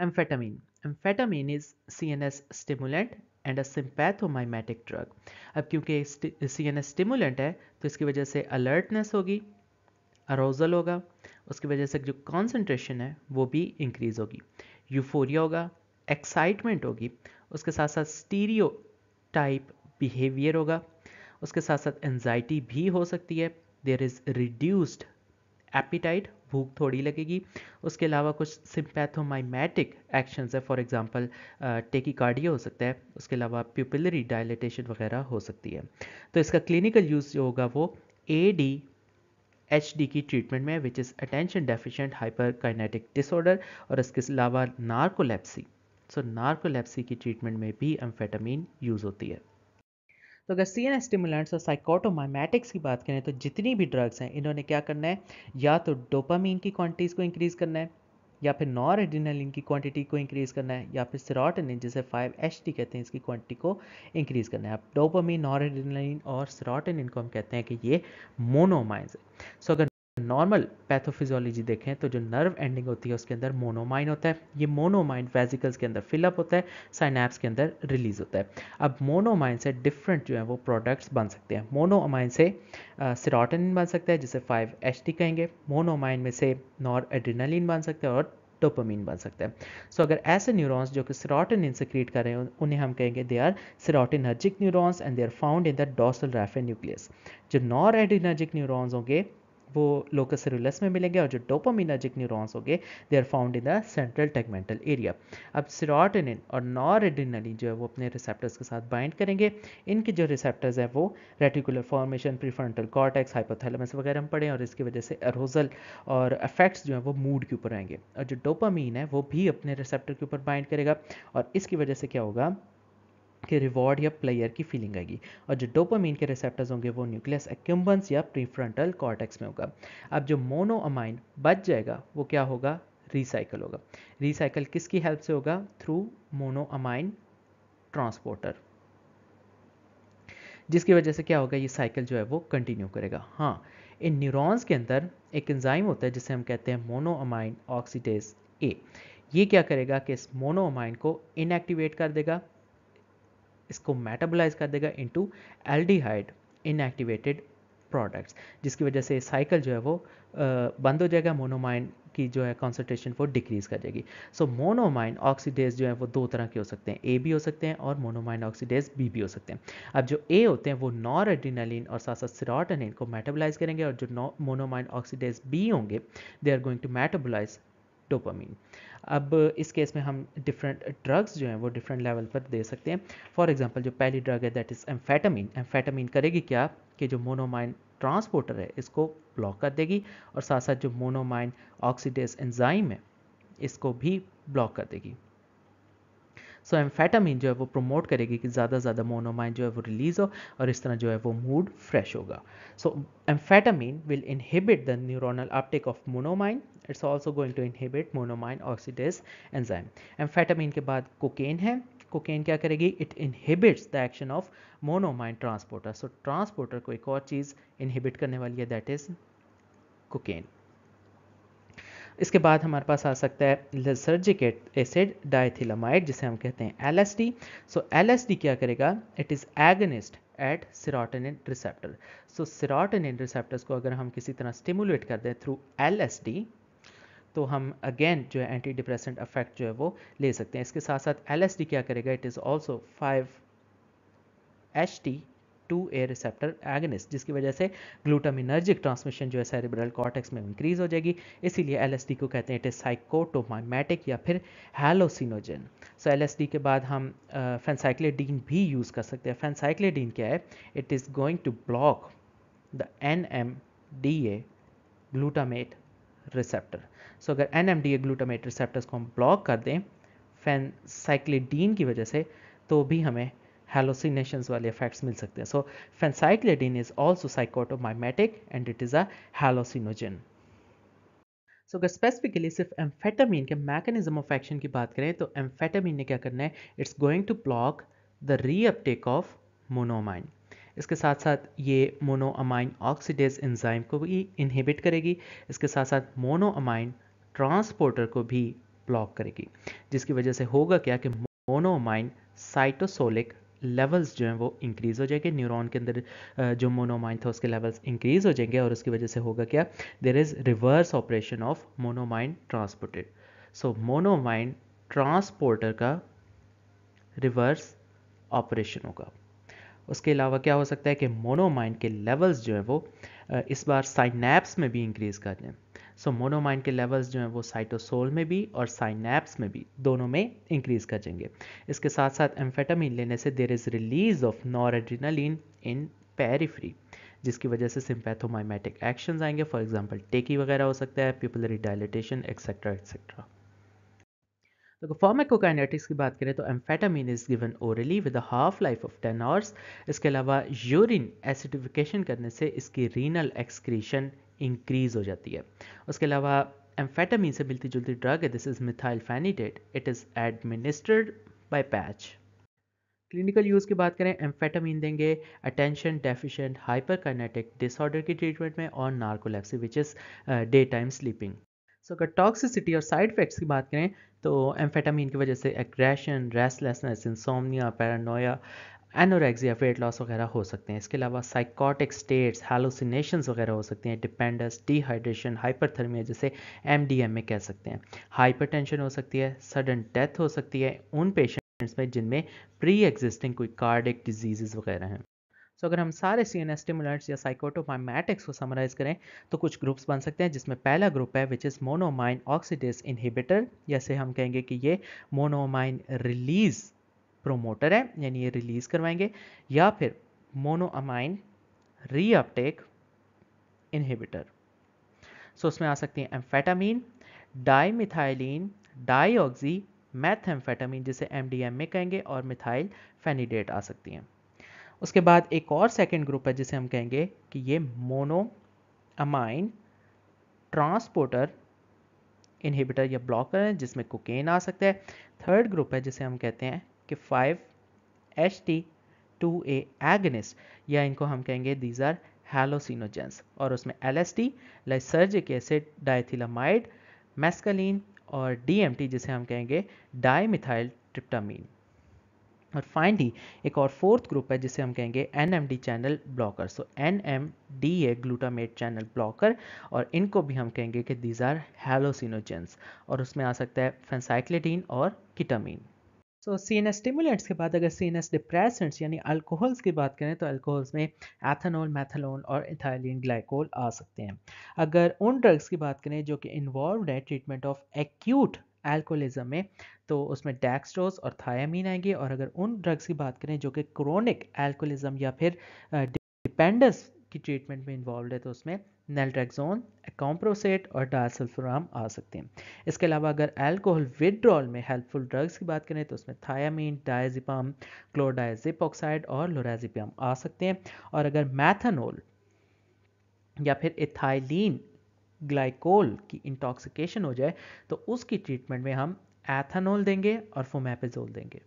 Amphetamine. Amphetamine is CNS stimulant and a sympathomimetic drug अब क्योंकि सी N S stimulant है तो इसकी वजह से अलर्टनेस होगी अरोजल होगा उसकी वजह से जो कॉन्सेंट्रेशन है वो भी इंक्रीज होगी यूफोरिया होगा एक्साइटमेंट होगी उसके साथ साथ स्टीरियो टाइप बिहेवियर होगा उसके साथ साथ एनजाइटी भी हो सकती है देर इज़ रिड्यूस्ड एपिटाइट भूख थोड़ी लगेगी उसके अलावा कुछ सिम्पैथोमाइमेटिक एक्शंस है फॉर एग्जांपल टेकिकार्डिया हो सकता है उसके अलावा प्यूपिलरी डायलिटेशन वगैरह हो सकती है तो इसका क्लिनिकल यूज़ जो होगा वो ए डी एच डी की ट्रीटमेंट में which is attention deficient kinetic disorder और इसके अलावा नार्कोलेप्सी सो so, नार्कोलेप्सी की ट्रीटमेंट में भी एम्फेटामिन यूज़ होती है तो अगर सी एन स्टिमुलेंट्स और साइकोटोमाइमेटिक्स की बात करें तो जितनी भी ड्रग्स हैं इन्होंने क्या करना है या तो डोपामीन की क्वांटिटीज़ को इंक्रीज़ करना है या फिर नॉर की क्वांटिटी को इंक्रीज़ करना है या फिर सिरोटनिन जिसे 5 टी कहते हैं इसकी क्वांटिटी को इंक्रीज़ करना है अब डोपामीन नॉर और सिरोटनिन को हम कहते हैं कि ये मोनोमाइंस है सो so, अगर नॉर्मल पैथोफिजोलॉजी देखें तो जो नर्व एंडिंग होती है उसके अंदर मोनोमाइन होता है ये मोनोमाइन वेजिकल्स के अंदर फिलअप होता है साइनैप्स के अंदर रिलीज होता है अब मोनोमाइन से डिफरेंट जो है वो प्रोडक्ट्स बन सकते हैं मोनोमाइन से सिरोटिन बन सकता है जिसे फाइव एच कहेंगे मोनोमाइन में से नॉर एड्रीनालिन बन सकते हैं और डोपामीन बन सकता है सो so, अगर ऐसे न्यूरॉन्स जो कि सिरोटिन सिक्रिएट कर रहे हैं उन्हें हम कहेंगे they are serotonergic neurons and they are found in the dorsal raphe nucleus जो नॉर एडिनर्जिक न्यूरॉन्स होंगे वो लोकस सेरुलस में मिलेंगे और जो डोपामिनाजिक न्यूरॉन्स होंगे they are found in the central tegmental area अब सिरोटोनिन और नॉरेडिनलिन जो है वो अपने रिसेप्टर्स के साथ बाइंड करेंगे इनके जो रिसेप्टर्स हैं वो reticular formation prefrontal cortex hypothalamus वगैरह में पड़े और इसकी वजह से अरोजल और अफेक्ट्स जो हैं वो मूड के ऊपर आएंगे और जो डोपामीन है वो भी अपने रिसेप्टर के ऊपर बाइंड करेगा और इसकी वजह से क्या होगा के रिवॉर्ड या प्लेयर की फीलिंग आएगी और जो डोपामीन के रिसेप्टर्स होंगे वो न्यूक्लियस एक्यूम्बंस या प्रीफ्रंटल कॉर्टेक्स में होगा अब जो मोनोअमाइन बच जाएगा वो क्या होगा रिसाइकल होगा रिसाइकल किसकी हेल्प से होगा थ्रू मोनोअमाइन ट्रांसपोर्टर जिसकी वजह से क्या होगा ये साइकिल जो है वो कंटिन्यू करेगा हाँ इन न्यूरॉन्स के अंदर एक एंजाइम होता है जिसे हम कहते हैं मोनोअमाइन ऑक्सीडेज ए ये क्या करेगा कि इस मोनोअमाइन को इनएक्टिवेट कर देगा इसको मेटाबोलाइज कर देगा इनटू एल्डिहाइड इनएक्टिवेटेड प्रोडक्ट्स जिसकी वजह से साइकिल जो है वो बंद हो जाएगा मोनोमाइन की जो है कॉन्सेंट्रेशन वो डिक्रीज कर जाएगी सो मोनोमाइन ऑक्सीडेज जो है वो दो तरह के हो सकते हैं ए भी हो सकते हैं और मोनोमाइन ऑक्सीडेज बी भी हो सकते हैं अब जो ए होते हैं वो नॉर एड्रीनालिन और साथ साथ सिरोटनिन को मेटाबोलाइज करेंगे और जो मोनोमाइन ऑक्सीडेज बी होंगे they are going to metabolize dopamine अब इस केस में हम डिफरेंट ड्रग्स जो हैं वो डिफरेंट लेवल पर दे सकते हैं फॉर एग्जांपल जो पहली ड्रग है दैट इज़ एम्फेटामीन एम्फेटामीन करेगी क्या कि जो मोनोमाइन ट्रांसपोर्टर है इसको ब्लॉक कर देगी और साथ साथ जो मोनोमाइन ऑक्सीडेस एंजाइम है इसको भी ब्लॉक कर देगी सो so, एम्फेटामीन जो है वो प्रोमोट करेगी कि ज़्यादा से ज़्यादा मोनोमाइन जो है वो रिलीज़ हो और इस तरह जो है वो मूड फ्रेश होगा so amphetamine will inhibit the neuronal uptake of monoamine it's also going to inhibit monoamine oxidase enzyme amphetamine के बाद कोकेन है कोकेन क्या करेगी it inhibits the action of monoamine transporter so transporter को एक और चीज़ inhibit करने वाली है दैट इज कोकेन इसके बाद हमारे पास आ सकता है लसर्जिकेट एसिड डायथिलामाइड जिसे हम कहते हैं एलएसडी सो एलएसडी क्या करेगा it is agonist at serotonin receptor so serotonin receptors को अगर हम किसी तरह स्टिमुलेट कर दें थ्रू एलएसडी तो हम अगेन जो है एंटी डिप्रेसेंट अफेक्ट जो है वो ले सकते हैं इसके साथ साथ एल क्या करेगा it is also five H T two A receptor agonist जिसकी वजह से ग्लूटामिनर्जिक ट्रांसमिशन जो है सेरेब्रल कॉटेक्स में इंक्रीज हो जाएगी इसीलिए एल को कहते हैं इट इज साइकोटोमाइमेटिक या फिर हेलोसिनोजन सो एल के बाद हम फेंसाइक्लेडीन uh, भी यूज़ कर सकते हैं फेंसाइक्लेडीन क्या है it is going to block the N M D A glutamate receptor so अगर N M D A glutamate receptors को हम ब्लॉक कर दें फैन फैनसाइक्लिडीन की वजह से तो भी हमें hallucinations वाले इफेक्ट्स मिल सकते हैं so phencyclidine is also psychotomimetic and it is a hallucinogen so अगर स्पेसिफिकली सिर्फ एम्फेटामिन के मैकेनिज्म ऑफ एक्शन की बात करें तो एम्फेटामिन ने क्या करना है it's going to block the reuptake of monoamine इसके साथ साथ ये मोनोअमाइन ऑक्सीडेज एंजाइम को भी इनहिबिट करेगी इसके साथ साथ मोनोअमाइन ट्रांसपोर्टर को भी ब्लॉक करेगी जिसकी वजह से होगा क्या कि मोनोमाइन साइटोसोलिक लेवल्स जो हैं वो इंक्रीज़ हो जाएंगे न्यूरॉन के अंदर जो मोनोमाइन था उसके लेवल्स इंक्रीज़ हो जाएंगे और उसकी वजह से होगा क्या there is reverse operation of monoamine transported so monoamine transporter का रिवर्स ऑपरेशन होगा उसके अलावा क्या हो सकता है कि मोनोमाइंड के लेवल्स जो है वो इस बार साइनैप्स में भी इंक्रीज़ कर दें सो मोनोमाइंड के लेवल्स जो हैं वो साइटोसोल में भी और साइनैप्स में भी दोनों में इंक्रीज़ कर देंगे इसके साथ साथ एम्फेटामिन लेने से there is release of noradrenaline in periphery जिसकी वजह से सिम्पैथोमाइमेटिक एक्शंस आएंगे फॉर एग्जांपल टेकी वगैरह हो सकता है प्यूपलरी डायलिटेशन एक्सेट्रा एक्सेट्रा देखो फार्माकोकाइनेटिक्स की बात करें तो amphetamine is given orally with half life of ten hours इसके अलावा यूरिन एसिडिफिकेशन करने से इसकी रीनल एक्सक्रीशन इंक्रीज हो जाती है उसके अलावा एम्फेटामिन से मिलती जुलती ड्रग है this is methylphenidate it is administered by patch clinical use की बात करें एम्फेटामिन देंगे अटेंशन डेफिशिएंट हाइपरकाइनेटिक डिसऑर्डर की ट्रीटमेंट में और narcolepsy which is daytime sleeping so अगर टॉक्सिसिटी और साइड इफेक्ट्स की बात करें तो एम्फेटामिन की वजह से aggression restlessness insomnia paranoia anorexia weight loss वगैरह हो सकते हैं इसके अलावा साइकोटिक स्टेट्स हेलोसिनेशन वगैरह हो सकते हैं डिपेंडेंस डिहाइड्रेशन हाइपरथर्मिया जैसे एम डी एम कह सकते हैं हाइपरटेंशन हो सकती है सडन डेथ हो सकती है उन पेशेंट्स में जिनमें प्री एग्जिस्टिंग कोई कार्डिक डिजीज़ वगैरह हैं तो अगर हम सारे सी एन स्टिमुलेंट्स या साइकोटोमाइमेटिक्स को समराइज करें तो कुछ ग्रुप्स बन सकते हैं जिसमें पहला ग्रुप है which is monoamine oxidase inhibitor जैसे हम कहेंगे कि ये मोनोमाइन रिलीज प्रोमोटर है यानी ये रिलीज करवाएंगे या फिर मोनोअमाइन रीअपटेक इनहिबिटर सो उसमें आ सकती है एम्फेटामीन डाईमिथाइलिन डाईऑक्सी एम्फेटामिन जिसे एम में कहेंगे और मिथाइल फेनिडेट आ सकती हैं उसके बाद एक और सेकेंड ग्रुप है जिसे हम कहेंगे कि ये मोनो अमाइन ट्रांसपोर्टर इनहिबिटर या ब्लॉकर है जिसमें कोकेन आ सकता है थर्ड ग्रुप है जिसे हम कहते हैं कि five H T two A agonist या इनको हम कहेंगे दीज आर हेलोसिनोजेंस और उसमें L S T lysergic acid diethylamide mescaline और डी एम टी जिसे हम कहेंगे डाईमिथाइल ट्रिप्टामीन और फाइनली एक और फोर्थ ग्रुप है जिसे हम कहेंगे N M D channel blocker so N M D A glutamate channel blocker और इनको भी हम कहेंगे कि दीज आर हेलोसिनोजेंस और उसमें आ सकता है फेंसाइक्लेटीन और ketamine so C N S stimulants के बाद अगर सी एन एस डिप्रेसेंट्स यानी अल्कोहल्स की बात करें तो अल्कोहल्स में एथेनॉल मैथेनॉल और इथाइलिन ग्लाइकोल आ सकते हैं अगर उन ड्रग्स की बात करें जो कि इन्वॉल्व है ट्रीटमेंट ऑफ एक्यूट एल्कोलिज्म में तो उसमें डैक्सट्रोज और थायामीन आएंगे और अगर उन ड्रग्स की बात करें जो कि क्रोनिक एल्कोहलिज्म या फिर डिपेंडेंस की ट्रीटमेंट में इन्वॉल्व है तो उसमें नेल्ट्रेक्जोन कॉम्प्रोसेट और डायसल्फ्राम आ सकते हैं इसके अलावा अगर एल्कोहल विड्रॉल में हेल्पफुल ड्रग्स की बात करें तो उसमें थायामीन डायजिपाम क्लोडाइजिप ऑक्साइड और लोराजिपियम आ सकते हैं और अगर मैथनोल या फिर इथाइलिन ग्लाइकोल की इंटॉक्सिकेशन हो जाए तो उसकी ट्रीटमेंट में हम एथानोल देंगे और फोमेपेजोल देंगे